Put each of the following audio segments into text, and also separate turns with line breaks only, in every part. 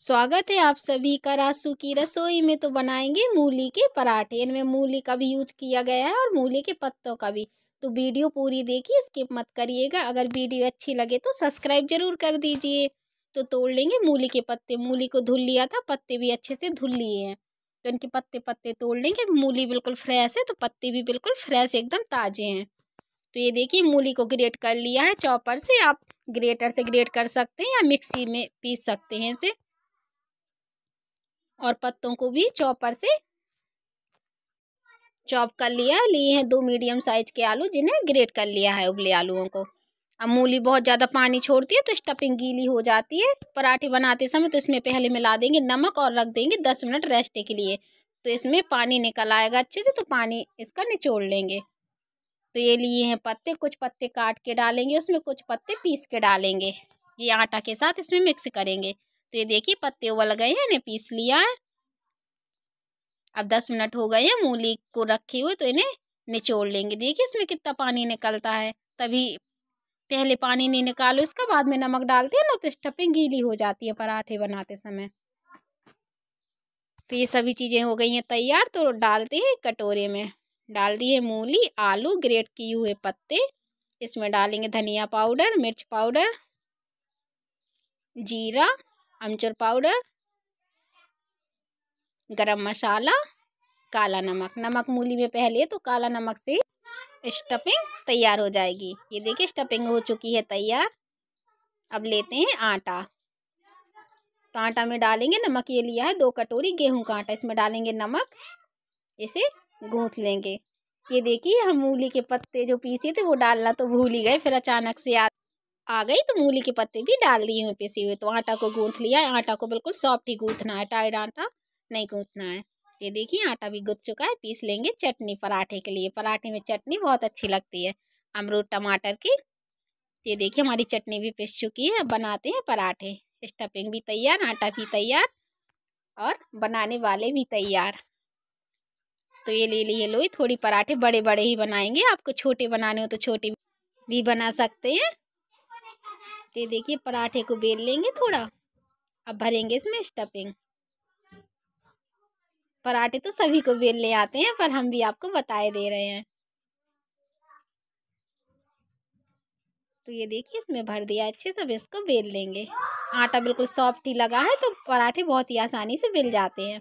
स्वागत है आप सभी का रासू की रसोई में तो बनाएंगे मूली के पराठे इनमें मूली का भी यूज किया गया है और मूली के पत्तों का भी तो वीडियो पूरी देखिए स्किप मत करिएगा अगर वीडियो अच्छी लगे तो सब्सक्राइब जरूर कर दीजिए तो तोड़ लेंगे मूली के पत्ते मूली को धुल लिया था पत्ते भी अच्छे से धुल लिए हैं तो इनके पत्ते पत्ते तोड़ लेंगे मूली बिल्कुल फ्रेश है तो पत्ते भी बिल्कुल फ्रेश एकदम ताज़े हैं तो ये देखिए मूली को ग्रेट कर लिया है चॉपर से आप ग्रेटर से ग्रेट कर सकते हैं या मिक्सी में पीस सकते हैं इसे और पत्तों को भी चॉपर से चॉप कर लिया लिए हैं दो मीडियम साइज के आलू जिन्हें ग्रेट कर लिया है उबले आलूओं को अब मूली बहुत ज़्यादा पानी छोड़ती है तो स्टफिंग गीली हो जाती है पराठे बनाते समय तो इसमें पहले मिला देंगे नमक और रख देंगे दस मिनट रेस्ट के लिए तो इसमें पानी निकल आएगा अच्छे से तो पानी इसका निचोड़ लेंगे तो ये लिए हैं पत्ते कुछ पत्ते काट के डालेंगे उसमें कुछ पत्ते पीस के डालेंगे ये आटा के साथ इसमें मिक्स करेंगे तो ये देखिए पत्ते उबल गए हैं इन्हें पीस लिया है अब दस मिनट हो गए हैं मूली को रखे हुए तो इन्हें निचोड़ लेंगे देखिए इसमें कितना पानी निकलता है तभी पहले पानी नहीं निकालो इसका बाद में नमक डालते हैं ना तो स्टफिंग गीली हो जाती है पराठे बनाते समय तो ये सभी चीज़ें हो गई हैं तैयार तो डालते हैं कटोरे में डाल दिए मूली आलू ग्रेट किए हुए पत्ते इसमें डालेंगे धनिया पाउडर मिर्च पाउडर जीरा अमचूर पाउडर गरम मसाला काला नमक नमक मूली में पहले तो काला नमक से स्टफिंग तैयार हो जाएगी ये देखिए स्टफिंग हो चुकी है तैयार अब लेते हैं आटा तो आटा में डालेंगे नमक ये लिया है दो कटोरी गेहूं का आटा इसमें डालेंगे नमक इसे गूंथ लेंगे ये देखिए हम मूली के पत्ते जो पीसे थे वो डालना तो भूल ही गए फिर अचानक से याद आ गई तो मूली के पत्ते भी डाल दिए हुए पिसे हुए तो आटा को गूंथ लिया है आटा को बिल्कुल सॉफ्ट ही गूंथना है टाइड आटा नहीं गूंथना है ये देखिए आटा भी गुथ चुका है पीस लेंगे चटनी पराठे के लिए पराठे में चटनी बहुत अच्छी लगती है अमरूद टमाटर की ये देखिए हमारी चटनी भी पिस चुकी है बनाते हैं पराठे स्टफिंग भी तैयार आटा भी तैयार और बनाने वाले भी तैयार तो ये ले लिए लोई थोड़ी पराठे बड़े बड़े ही बनाएंगे आपको छोटे बनाने हो तो छोटे भी बना सकते हैं ये देखिए पराठे को बेल लेंगे थोड़ा अब भरेंगे इसमें स्टफिंग पराठे तो सभी को बेलने आते हैं पर हम भी आपको बताए दे रहे हैं तो ये देखिए इसमें भर दिया अच्छे से इसको बेल लेंगे आटा बिल्कुल सॉफ्ट ही लगा है तो पराठे बहुत ही आसानी से बेल जाते हैं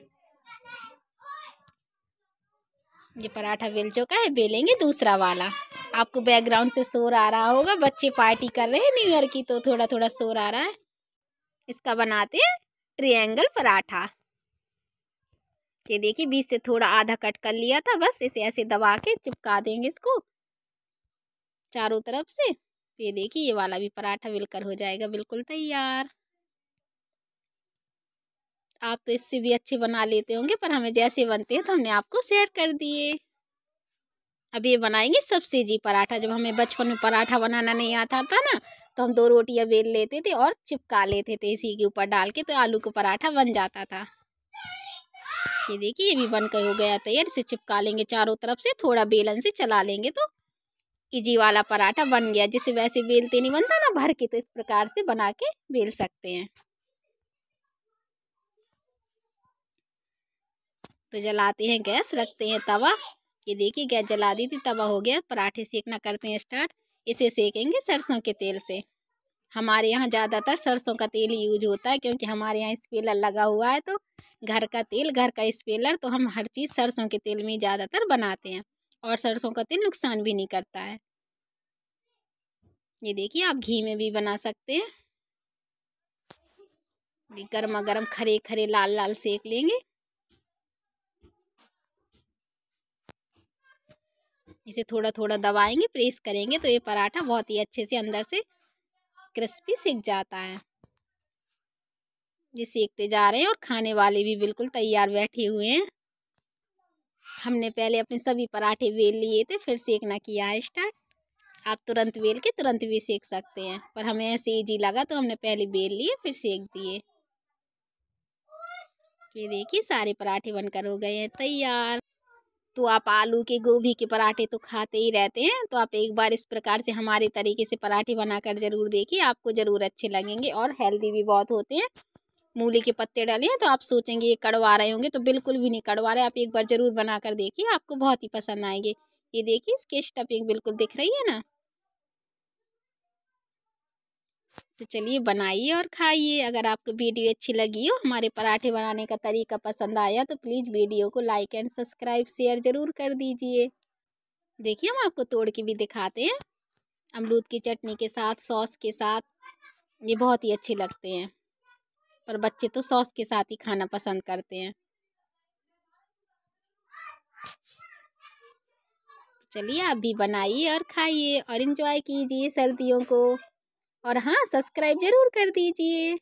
ये पराठा बेल चुका है बेलेंगे दूसरा वाला आपको बैकग्राउंड से शोर आ रहा होगा बच्चे पार्टी कर रहे हैं न्यू ईयर की तो थोड़ा थोड़ा शोर आ रहा है इसका बनाते हैं ट्रिएंगल पराठा ये देखिए बीच से थोड़ा आधा कट कर लिया था बस इसे ऐसे दबा के चिपका देंगे इसको चारों तरफ से ये देखिए ये वाला भी पराठा बिलकर हो जाएगा बिल्कुल तैयार आप तो इससे भी अच्छे बना लेते होंगे पर हमें जैसे बनते हैं तो हमने आपको शेयर कर दिए अब ये बनाएंगे सीजी पराठा जब हमें बचपन में पराठा बनाना नहीं आता था ना तो हम दो रोटियां बेल लेते थे और चिपका लेते थे इसी के ऊपर डाल के तो आलू का पराठा बन जाता था ये देखिए ये भी बनकर हो गया तैयार इसे चिपका लेंगे चारों तरफ से थोड़ा बेलन से चला लेंगे तो इजी वाला पराठा बन गया जिसे वैसे बेलते नहीं बनता ना भर के तो इस प्रकार से बना के बेल सकते हैं तो जलाते हैं गैस रखते हैं तवा ये देखिए गैस जला दी थी तवा हो गया पराठे सेकना करते हैं स्टार्ट इसे सेकेंगे सरसों के तेल से हमारे यहाँ ज़्यादातर सरसों का तेल यूज होता है क्योंकि हमारे यहाँ स्पेलर लगा हुआ है तो घर का तेल घर का स्पेलर तो हम हर चीज़ सरसों के तेल में ज़्यादातर बनाते हैं और सरसों का तेल नुकसान भी नहीं करता है ये देखिए आप घी में भी बना सकते हैं गर्मा गर्म खरे खरे लाल लाल सेक लेंगे इसे थोड़ा थोड़ा दबाएंगे प्रेस करेंगे तो ये पराठा बहुत ही अच्छे से अंदर से क्रिस्पी सीख जाता है ये सीखते जा रहे हैं और खाने वाले भी बिल्कुल तैयार बैठे हुए हैं हमने पहले अपने सभी पराठे बेल लिए थे फिर सेकना किया है स्टार्ट आप तुरंत बेल के तुरंत भी सेक सकते हैं पर हमें ऐसे ईजी लगा तो हमने पहले बेल लिए फिर सेक दिए ये देखिए सारे पराठे बनकर हो गए हैं तैयार तो आप आलू के गोभी के पराठे तो खाते ही रहते हैं तो आप एक बार इस प्रकार से हमारे तरीके से पराठे बनाकर ज़रूर देखिए आपको ज़रूर अच्छे लगेंगे और हेल्दी भी बहुत होते हैं मूली के पत्ते डाले हैं तो आप सोचेंगे ये कड़वा रहे होंगे तो बिल्कुल भी नहीं कड़वा रहे आप एक बार ज़रूर बना देखिए आपको बहुत ही पसंद आएंगे ये देखिए इसके स्टफिंग बिल्कुल दिख रही है ना तो चलिए बनाइए और खाइए अगर आपको वीडियो अच्छी लगी हो हमारे पराठे बनाने का तरीका पसंद आया तो प्लीज़ वीडियो को लाइक एंड सब्सक्राइब शेयर ज़रूर कर दीजिए देखिए हम आपको तोड़ के भी दिखाते हैं अमरूद की चटनी के साथ सॉस के साथ ये बहुत ही अच्छे लगते हैं पर बच्चे तो सॉस के साथ ही खाना पसंद करते हैं चलिए आप भी बनाइए और खाइए और इन्जॉय कीजिए सर्दियों को और हाँ सब्सक्राइब जरूर कर दीजिए